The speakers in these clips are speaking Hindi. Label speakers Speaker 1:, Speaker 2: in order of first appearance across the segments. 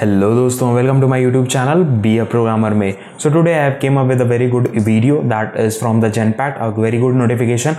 Speaker 1: hello dosto welcome to my youtube channel be a programmer Me. so today i have came up with a very good video that is from the genpat a very good notification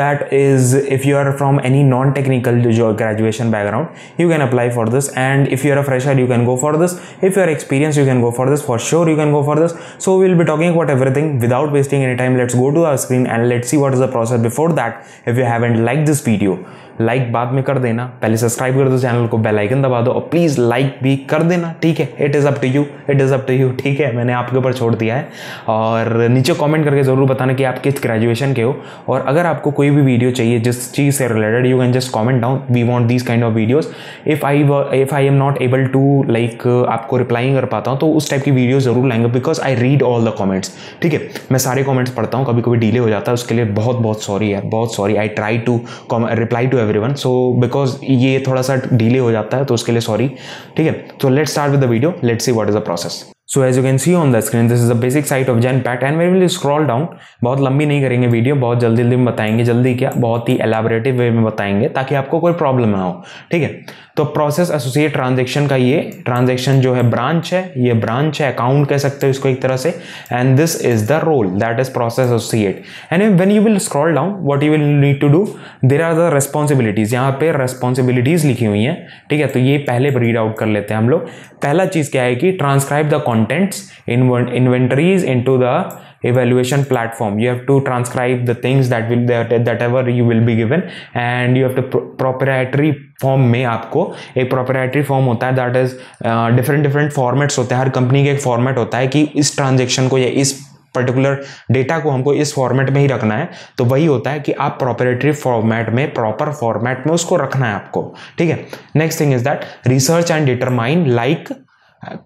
Speaker 1: that is if you are from any non-technical graduation background you can apply for this and if you are a fresher you can go for this if you are experienced you can go for this for sure you can go for this so we'll be talking about everything without wasting any time let's go to our screen and let's see what is the process before that if you haven't liked this video like बाद में कर देना पहले सब्सक्राइब कर दो चैनल को बेल आइकन दबा दो और प्लीज़ लाइक भी कर देना ठीक है it is up to you it is up to you ठीक है मैंने आपके ऊपर छोड़ दिया है और नीचे कमेंट करके ज़रूर बताना कि आप किस ग्रेजुएशन के हो और अगर आपको कोई भी वीडियो चाहिए जिस चीज़ से related you can just comment down we want these kind of videos if I if I am not able to like आपको रिप्लाई कर पाता हूँ तो उस टाइप की वीडियो ज़रूर लाएंगे because I read all the comments ठीक है मैं सारे कॉमेंट्स पढ़ता हूँ कभी कभी डिले हो जाता है उसके लिए बहुत बहुत सॉरी है बहुत sorry I try to reply to to every one so because ये थोड़ा सा डिले हो जाता है तो उसके लिए सॉरी ठीक है तो let start with the video let see what is the process so as you can see on the screen this is the basic site of Genpact and very will scroll down बहुत लंबी नहीं करेंगे वीडियो बहुत जल्दी जल्दी में बताएंगे जल्दी क्या बहुत ही एलाबरेटिव वे में बताएंगे ताकि आपको कोई प्रॉब्लम ना हो ठीक है तो प्रोसेस एसोसिएट ट्रांजेक्शन का ये ट्रांजेक्शन जो है ब्रांच है ये ब्रांच है अकाउंट कह सकते हो इसको एक तरह से and this is the role that is process associate and when you will scroll down what you will need to do there are the responsibilities यहाँ पे रेस्पॉन्सिबिलिटीज़ लिखी हुई हैं ठीक है तो ये पहले रीड आउट कर लेते हैं हम लोग पहला चीज़ क्या है कि transcribe the contents in inventories into the evaluation platform you have to transcribe the things that will that, that ever you will be given and you have to pro- proprietary form में आपको एक प्रोपराइटरी फॉर्म होता है that is different different formats होते हैं हर कंपनी का एक फॉर्मेट होता है कि इस ट्रांजेक्शन को या इस पर्टिकुलर डेटा को हमको इस फॉर्मेट में ही रखना है तो वही होता है कि आप प्रोपरेटरी फॉर्मेट में प्रॉपर फॉर्मेट में उसको रखना है आपको ठीक है next thing is that research and determine like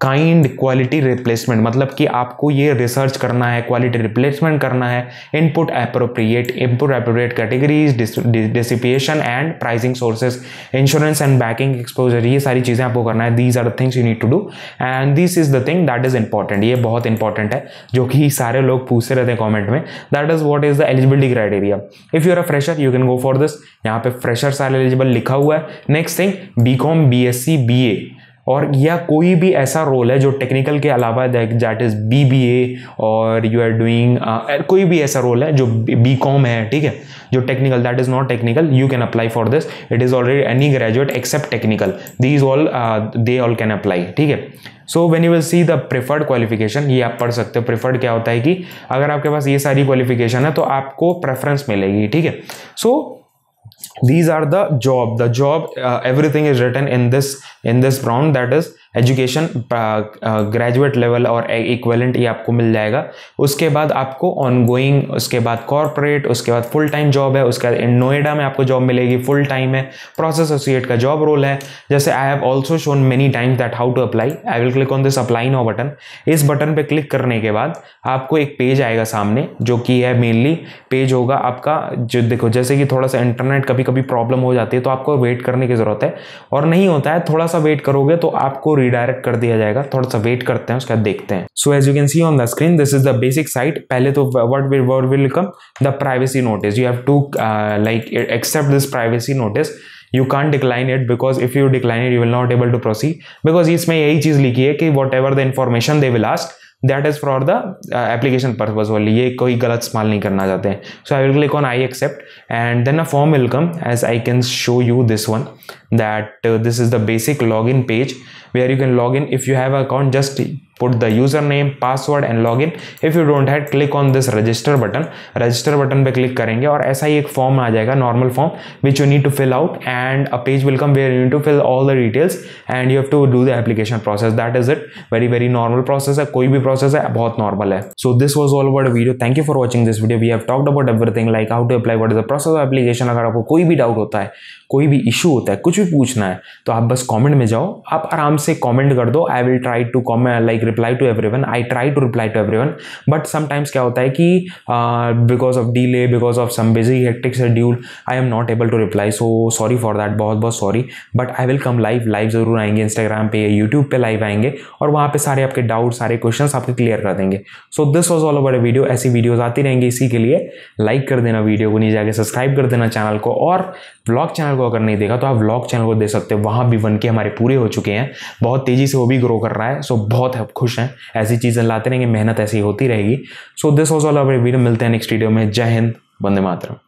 Speaker 1: kind quality replacement मतलब कि आपको ये रिसर्च करना है क्वालिटी रिप्लेसमेंट करना है input appropriate input appropriate categories depreciation and pricing sources insurance and banking exposure ये सारी चीज़ें आपको करना है these are the things you need to do and this is the thing that is important ये बहुत इंपॉर्टेंट है जो कि सारे लोग पूछते रहते हैं कॉमेंट में that is what is the eligibility criteria if you are a fresher you can go for this यहाँ पे फ्रेशर सारे एलिजिबल लिखा हुआ है next thing B com B S C B A और या कोई भी ऐसा रोल है जो टेक्निकल के अलावा that is B B A और यू आर डूइंग कोई भी ऐसा रोल है जो बी कॉम है ठीक है जो technical that is not technical you can apply for this it is already any graduate except technical these all they all can apply ठीक है so when you will see the preferred qualification ये आप पढ़ सकते हो प्रिफर्ड क्या होता है कि अगर आपके पास ये सारी क्वालिफिकेशन है तो आपको प्रेफरेंस मिलेगी ठीक है so these are the job the job uh, everything is written in this in this brown. that is education graduate level और इक्वलेंट ये आपको मिल जाएगा उसके बाद आपको गोइंग उसके बाद कॉरपोरेट उसके बाद फुल टाइम जॉब है उसके बाद नोएडा में आपको जॉब मिलेगी फुल टाइम है प्रोसेस एसोसिएट का जॉब रोल है जैसे I have also shown many times that how to apply I will click on this apply now button इस बटन पर क्लिक करने के बाद आपको एक पेज आएगा सामने जो कि है मेनली पेज होगा आपका जो देखो जैसे कि थोड़ा सा इंटरनेट कभी कभी प्रॉब्लम हो जाती है तो आपको वेट करने की ज़रूरत है और नहीं होता है थोड़ा सा वेट करोगे तो आपको रिडायरेक्ट कर दिया जाएगा थोड़ा सा वेट करते हैं उसके बाद देखते हैं so as you can see on the screen this is the basic site पहले तो what word will come the privacy notice you have to like accept this privacy notice you can decline it because if you decline it you will not able to proceed because इसमें यही चीज़ लिखी है कि whatever the information they will ask that is for the application purpose वाली ये कोई गलत इस्तेमाल नहीं करना चाहते हैं so I will click on I accept and then a form will come as I can show you this one that uh, this is the basic login page where you can log in if you have account just put the username password and login if you don't have click on this register button register button by click करेंगे और ऐसा ही एक form आ जाएगा normal form which you need to fill out and a page will come where you need to fill all the details and you have to do the application process that is it very very normal process A कोई भी process है बहुत normal है so this was all about a video thank you for watching this video we have talked about everything like how to apply what is the process of application अगर आपको कोई भी doubt होता है कोई भी issue होता है कुछ कुछ भी पूछना है तो आप बस कमेंट में जाओ आप आराम से कमेंट कर दो I will try to comment like reply to everyone I try to reply to everyone but sometimes क्या होता है कि because of delay because of some busy hectic schedule I am not able to reply so sorry for that बहुत बहुत sorry but I will come live live ज़रूर आएंगे इंस्टाग्राम पे यूट्यूब पे लाइव आएंगे और वहाँ पे सारे आपके डाउट सारे क्वेश्चन आपके क्लियर कर देंगे so this was all over video ऐसी वीडियोज आती रहेंगी इसी के लिए लाइक कर देना वीडियो को नीचे जाके सब्सक्राइब कर देना चैनल को और ब्लॉग चैनल को अगर नहीं देखा तो आप ब्लॉग चैनल को दे सकते हो वहाँ भी वन के हमारे पूरे हो चुके हैं बहुत तेज़ी से वो भी ग्रो कर रहा है सो बहुत खुश हैं ऐसी चीज़ें लाते रहेंगे मेहनत ऐसी होती रहेगी so this was all our video मिलते हैं नेक्स्ट वीडियो में जय हिंद वंदे मातरम